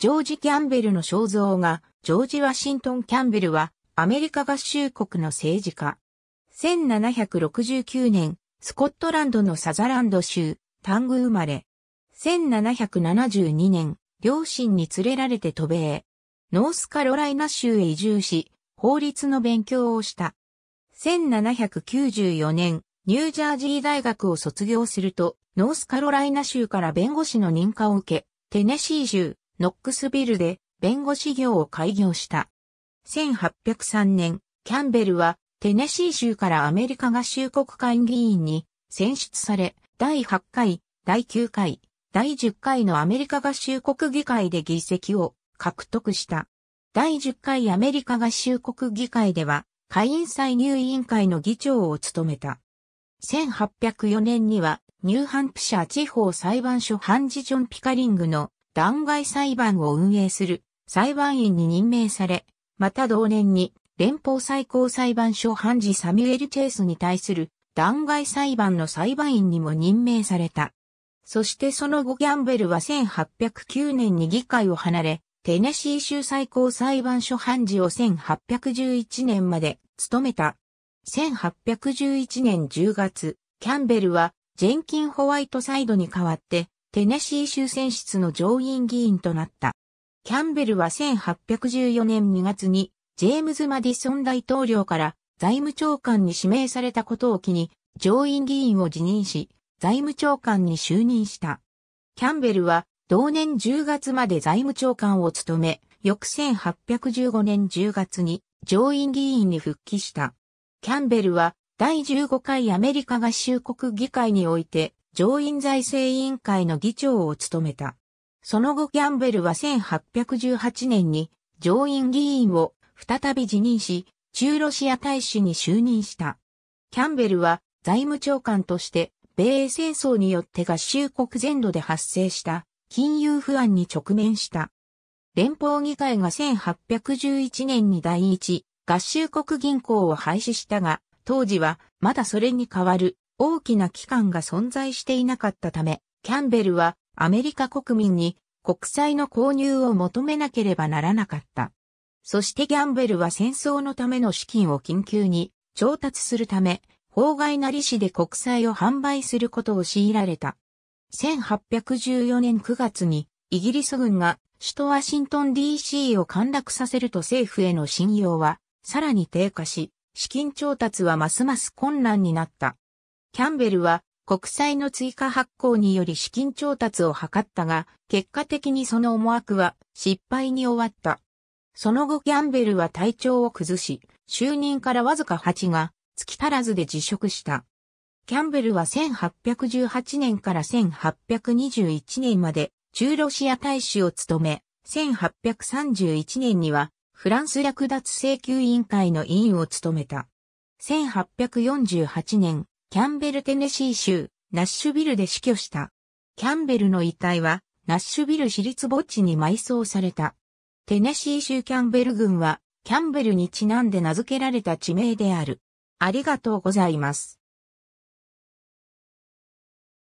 ジョージ・キャンベルの肖像画、ジョージ・ワシントン・キャンベルは、アメリカ合衆国の政治家。1769年、スコットランドのサザランド州、タング生まれ。1772年、両親に連れられて渡米。ノースカロライナ州へ移住し、法律の勉強をした。1794年、ニュージャージー大学を卒業すると、ノースカロライナ州から弁護士の認可を受け、テネシー州、ノックスビルで弁護士業を開業した。1803年、キャンベルはテネシー州からアメリカ合衆国会議員に選出され、第8回、第9回、第10回のアメリカ合衆国議会で議席を獲得した。第10回アメリカ合衆国議会では、会員歳入委員会の議長を務めた。1804年には、ニューハンプシャー地方裁判所ハンジ・ジョン・ピカリングの弾劾裁判を運営する裁判員に任命され、また同年に連邦最高裁判所判事サミュエル・チェイスに対する弾劾裁判の裁判員にも任命された。そしてその後ギャンベルは1809年に議会を離れ、テネシー州最高裁判所判事を1811年まで務めた。1811年10月、キャンベルはジェンキン・ホワイトサイドに代わってテネシー州選出の上院議員となった。キャンベルは1814年2月にジェームズ・マディソン大統領から財務長官に指名されたことを機に上院議員を辞任し財務長官に就任した。キャンベルは同年10月まで財務長官を務め、翌1815年10月に上院議員に復帰した。キャンベルは第15回アメリカ合衆国議会において上院財政委員会の議長を務めた。その後キャンベルは1818年に上院議員を再び辞任し、中ロシア大使に就任した。キャンベルは財務長官として米英戦争によって合衆国全土で発生した金融不安に直面した。連邦議会が1811年に第一合衆国銀行を廃止したが、当時はまだそれに代わる大きな機関が存在していなかったため、キャンベルはアメリカ国民に国債の購入を求めなければならなかった。そしてキャンベルは戦争のための資金を緊急に調達するため、法外な利子で国債を販売することを強いられた。1814年9月にイギリス軍が首都ワシントン DC を陥落させると政府への信用はさらに低下し、資金調達はますます困難になった。キャンベルは国債の追加発行により資金調達を図ったが、結果的にその思惑は失敗に終わった。その後キャンベルは体調を崩し、就任からわずか8が月足らずで辞職した。キャンベルは1818年から1821年まで中ロシア大使を務め、1831年にはフランス略奪請求委員会の委員を務めた。1848年、キャンベルテネシー州、ナッシュビルで死去した。キャンベルの遺体は、ナッシュビル私立墓地に埋葬された。テネシー州キャンベル郡は、キャンベルにちなんで名付けられた地名である。ありがとうございます。